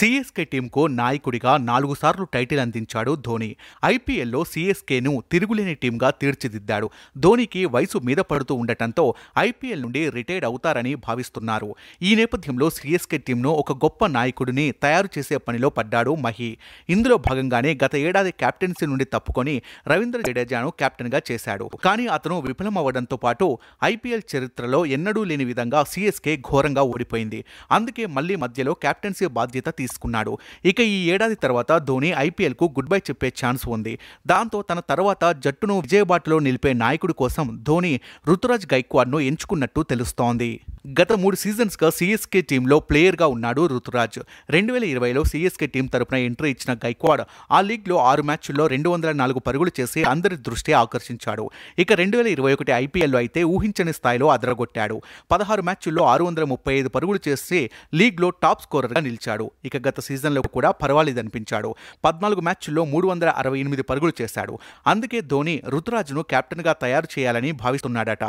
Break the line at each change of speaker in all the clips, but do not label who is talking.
CSK టీంకు నాయకుడిగా నాలుగు సార్లు టైటిల్ అందించాడు ధోని ఐపీఎల్లో సీఎస్కేను తిరుగులేని టీంగా తీర్చిదిద్దాడు ధోనికి వయసు మీద పడుతూ ఉండటంతో ఐపీఎల్ నుండి రిటైర్డ్ అవుతారని భావిస్తున్నారు ఈ నేపథ్యంలో సీఎస్కే టీంను ఒక గొప్ప నాయకుడిని తయారు చేసే పనిలో పడ్డాడు మహి ఇందులో భాగంగానే గత ఏడాది కెప్టెన్సీ నుండి తప్పుకొని రవీంద్ర జడేజాను కెప్టెన్గా చేశాడు కానీ అతను విఫలమవ్వడంతో పాటు ఐపీఎల్ చరిత్రలో ఎన్నడూ లేని విధంగా సిఎస్కే ఘోరంగా ఓడిపోయింది అందుకే మళ్లీ మధ్యలో కెప్టెన్సీ బాధ్యత తీసుకు తీసుకున్నాడు ఇక ఈ ఏడాది తర్వాత ధోని ఐపీఎల్కు గుడ్ బై చెప్పే ఛాన్స్ ఉంది దాంతో తన తర్వాత జట్టును విజయబాటలో నిలిపే నాయకుడి కోసం ధోని ఋతురాజ్ గైక్వాడ్ను ఎంచుకున్నట్టు తెలుస్తోంది గత మూడు సీజన్స్గా సీఎస్కే టీంలో ప్లేయర్గా ఉన్నాడు రుతురాజ్ రెండు వేల ఇరవైలో సీఎస్కే టీం తరపున ఎంట్రీ ఇచ్చిన గైక్వాడ్ ఆ లీగ్లో ఆరు మ్యాచ్ల్లో రెండు వందల నాలుగు పరుగులు చేసి అందరి దృష్టి ఆకర్షించాడు ఇక రెండు వేల ఇరవై ఒకటి ఐపీఎల్లో అయితే ఊహించని స్థాయిలో అదరగొట్టాడు పదహారు మ్యాచ్ల్లో ఆరు వందల ముప్పై ఐదు పరుగులు చేసి లీగ్లో టాప్ స్కోరర్గా నిలిచాడు ఇక గత సీజన్లో కూడా పర్వాలేదనిపించాడు పద్నాలుగు మ్యాచ్ల్లో మూడు వందల అరవై ఎనిమిది పరుగులు చేశాడు అందుకే ధోని రుతురాజ్ను కెప్టెన్గా తయారు చేయాలని భావిస్తున్నాడట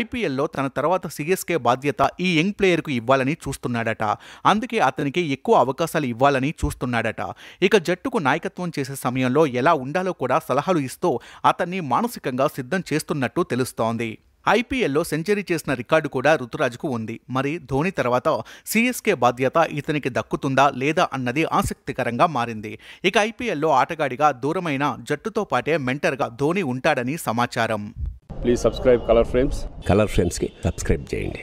ఐపీఎల్లో తన తర్వాత సీఎస్కే బాధ్యత ప్రాధాన్యత ఈ యంగ్ ప్లేయర్కు ఇవ్వాలని చూస్తున్నాడట అందుకే అతనికి ఎక్కువ అవకాశాలు ఇవ్వాలని చూస్తున్నాడట ఇక జట్టుకు నాయకత్వం చేసే సమయంలో ఎలా ఉండాలో కూడా సలహాలు ఇస్తూ అతన్ని మానసికంగా సిద్ధం చేస్తున్నట్టు తెలుస్తోంది ఐపీఎల్లో సెంచరీ చేసిన రికార్డు కూడా ఋతురాజుకు ఉంది మరి ధోని తర్వాత సీఎస్కే బాధ్యత ఇతనికి దక్కుతుందా లేదా అన్నది ఆసక్తికరంగా మారింది ఇక ఐపీఎల్లో ఆటగాడిగా దూరమైన జట్టుతో పాటే మెంటర్గా ధోని ఉంటాడని సమాచారం please subscribe Color Frames Color ఫ్రేమ్స్కి సబ్స్క్రైబ్ చేయండి